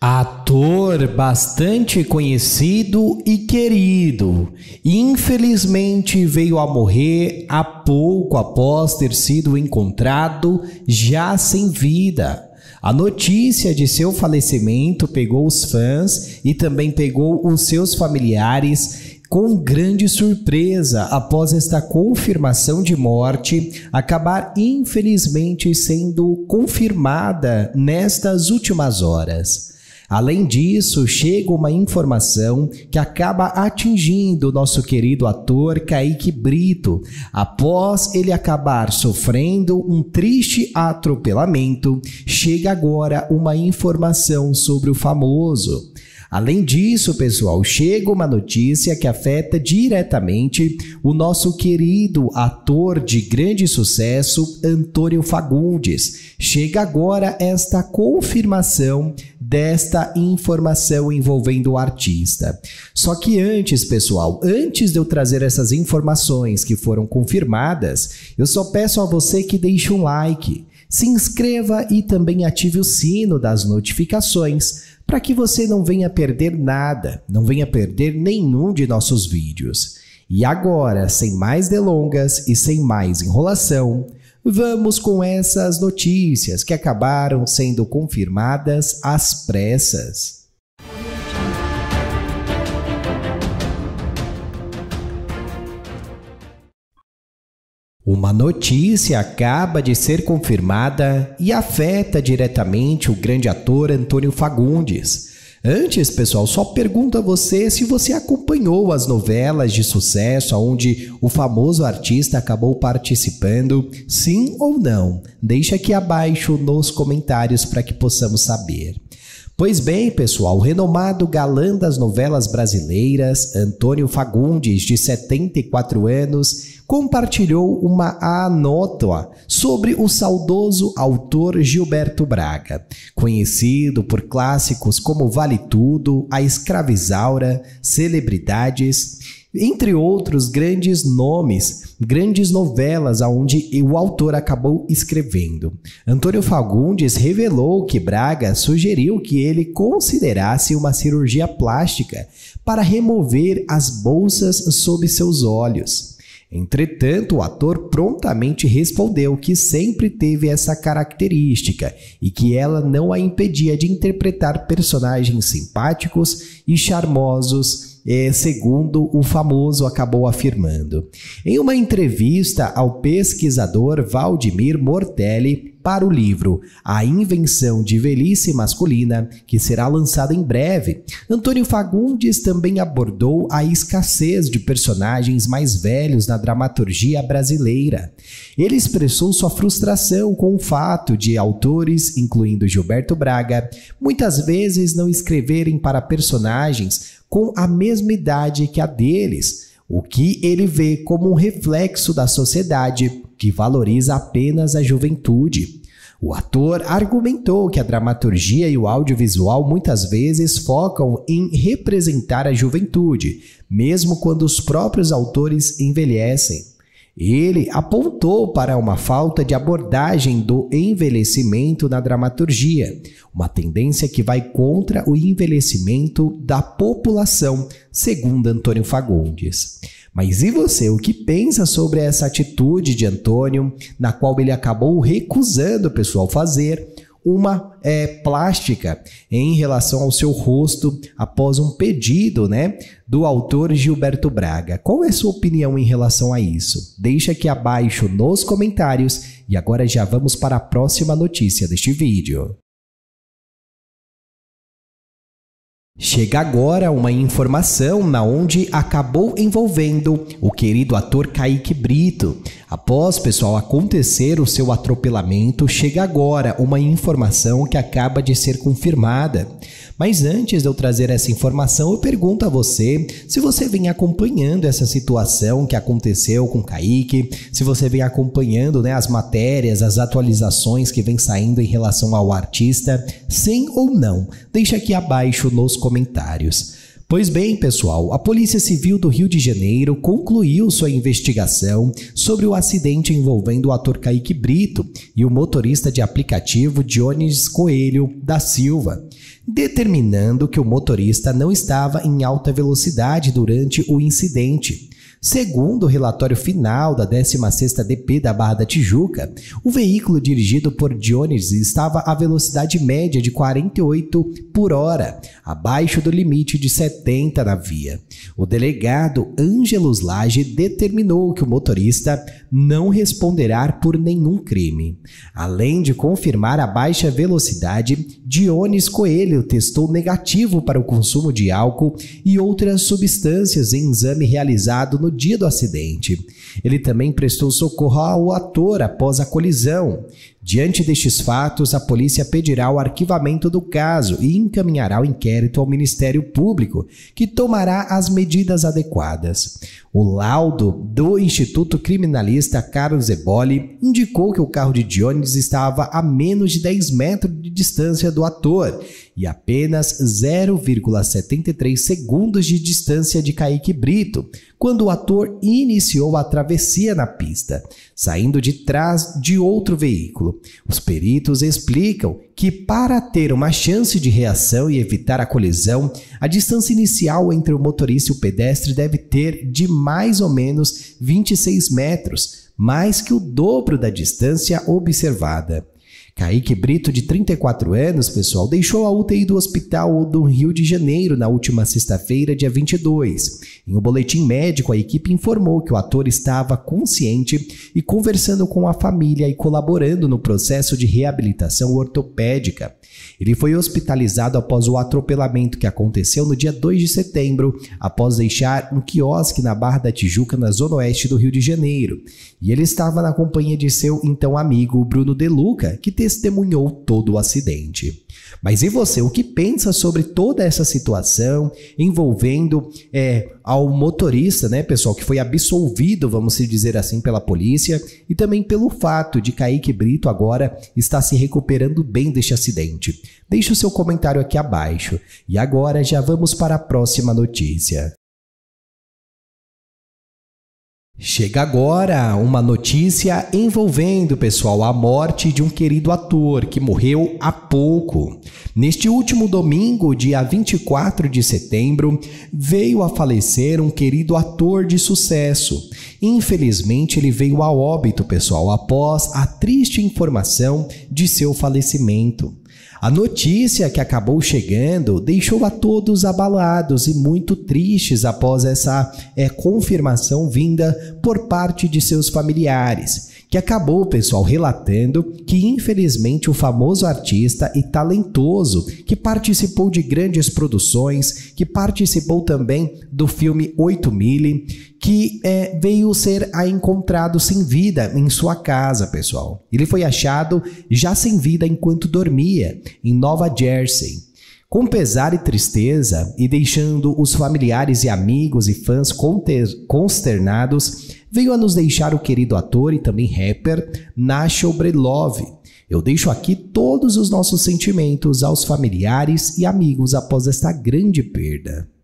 Ator bastante conhecido e querido, infelizmente veio a morrer há pouco após ter sido encontrado já sem vida. A notícia de seu falecimento pegou os fãs e também pegou os seus familiares com grande surpresa após esta confirmação de morte acabar infelizmente sendo confirmada nestas últimas horas. Além disso, chega uma informação que acaba atingindo nosso querido ator Kaique Brito, após ele acabar sofrendo um triste atropelamento chega agora uma informação sobre o famoso. Além disso, pessoal, chega uma notícia que afeta diretamente o nosso querido ator de grande sucesso, Antônio Fagundes. Chega agora esta confirmação desta informação envolvendo o artista. Só que antes, pessoal, antes de eu trazer essas informações que foram confirmadas, eu só peço a você que deixe um like, se inscreva e também ative o sino das notificações para que você não venha perder nada, não venha perder nenhum de nossos vídeos. E agora, sem mais delongas e sem mais enrolação, vamos com essas notícias que acabaram sendo confirmadas às pressas. Uma notícia acaba de ser confirmada e afeta diretamente o grande ator Antônio Fagundes. Antes, pessoal, só pergunto a você se você acompanhou as novelas de sucesso onde o famoso artista acabou participando, sim ou não? Deixa aqui abaixo nos comentários para que possamos saber. Pois bem, pessoal, o renomado galã das novelas brasileiras, Antônio Fagundes, de 74 anos, compartilhou uma anota sobre o saudoso autor Gilberto Braga, conhecido por clássicos como Vale Tudo, A Escravizaura, Celebridades, entre outros grandes nomes, grandes novelas aonde o autor acabou escrevendo. Antônio Fagundes revelou que Braga sugeriu que ele considerasse uma cirurgia plástica para remover as bolsas sob seus olhos. Entretanto, o ator prontamente respondeu que sempre teve essa característica e que ela não a impedia de interpretar personagens simpáticos e charmosos é, segundo o famoso acabou afirmando. Em uma entrevista ao pesquisador Valdemir Mortelli para o livro A Invenção de Velhice Masculina, que será lançado em breve, Antônio Fagundes também abordou a escassez de personagens mais velhos na dramaturgia brasileira. Ele expressou sua frustração com o fato de autores, incluindo Gilberto Braga, muitas vezes não escreverem para personagens com a mesma idade que a deles, o que ele vê como um reflexo da sociedade que valoriza apenas a juventude. O ator argumentou que a dramaturgia e o audiovisual muitas vezes focam em representar a juventude, mesmo quando os próprios autores envelhecem. Ele apontou para uma falta de abordagem do envelhecimento na dramaturgia, uma tendência que vai contra o envelhecimento da população, segundo Antônio Fagundes. Mas e você, o que pensa sobre essa atitude de Antônio, na qual ele acabou recusando o pessoal fazer? uma é, plástica em relação ao seu rosto após um pedido né, do autor Gilberto Braga. Qual é a sua opinião em relação a isso? Deixa aqui abaixo nos comentários e agora já vamos para a próxima notícia deste vídeo. Chega agora uma informação na onde acabou envolvendo o querido ator Kaique Brito. Após, pessoal, acontecer o seu atropelamento, chega agora uma informação que acaba de ser confirmada. Mas antes de eu trazer essa informação, eu pergunto a você se você vem acompanhando essa situação que aconteceu com Kaique, se você vem acompanhando né, as matérias, as atualizações que vem saindo em relação ao artista, sim ou não. Deixa aqui abaixo nos comentários comentários. Pois bem, pessoal, a Polícia Civil do Rio de Janeiro concluiu sua investigação sobre o acidente envolvendo o ator Kaique Brito e o motorista de aplicativo jones Coelho da Silva, determinando que o motorista não estava em alta velocidade durante o incidente. Segundo o relatório final da 16ª DP da Barra da Tijuca, o veículo dirigido por Dionis estava à velocidade média de 48 por hora, abaixo do limite de 70 na via. O delegado Ângelos Lage determinou que o motorista não responderá por nenhum crime. Além de confirmar a baixa velocidade, Dionis Coelho testou negativo para o consumo de álcool e outras substâncias em exame realizado no no dia do acidente. Ele também prestou socorro ao ator após a colisão. Diante destes fatos, a polícia pedirá o arquivamento do caso e encaminhará o inquérito ao Ministério Público, que tomará as medidas adequadas. O laudo do Instituto Criminalista Carlos Eboli indicou que o carro de Jones estava a menos de 10 metros de distância do ator e apenas 0,73 segundos de distância de Kaique Brito, quando o ator iniciou a travessia na pista saindo de trás de outro veículo. Os peritos explicam que, para ter uma chance de reação e evitar a colisão, a distância inicial entre o motorista e o pedestre deve ter de mais ou menos 26 metros, mais que o dobro da distância observada. Kaique Brito, de 34 anos, pessoal, deixou a UTI do Hospital do Rio de Janeiro na última sexta-feira, dia 22. Em um boletim médico, a equipe informou que o ator estava consciente e conversando com a família e colaborando no processo de reabilitação ortopédica. Ele foi hospitalizado após o atropelamento que aconteceu no dia 2 de setembro, após deixar um quiosque na Barra da Tijuca, na zona oeste do Rio de Janeiro. E ele estava na companhia de seu então amigo Bruno De Luca, que teve testemunhou todo o acidente. Mas e você, o que pensa sobre toda essa situação envolvendo é, ao motorista, né, pessoal, que foi absolvido, vamos dizer assim, pela polícia, e também pelo fato de Kaique Brito agora está se recuperando bem deste acidente? Deixe o seu comentário aqui abaixo. E agora já vamos para a próxima notícia. Chega agora uma notícia envolvendo, pessoal, a morte de um querido ator que morreu há pouco. Neste último domingo, dia 24 de setembro, veio a falecer um querido ator de sucesso. Infelizmente, ele veio a óbito, pessoal, após a triste informação de seu falecimento. A notícia que acabou chegando deixou a todos abalados e muito tristes após essa é, confirmação vinda por parte de seus familiares que acabou, pessoal, relatando que infelizmente o famoso artista e talentoso que participou de grandes produções, que participou também do filme 8 Mille, que é, veio ser encontrado sem vida em sua casa, pessoal. Ele foi achado já sem vida enquanto dormia em Nova Jersey com pesar e tristeza, e deixando os familiares e amigos e fãs consternados, veio a nos deixar o querido ator e também rapper Nash Obrelove. Eu deixo aqui todos os nossos sentimentos aos familiares e amigos após esta grande perda.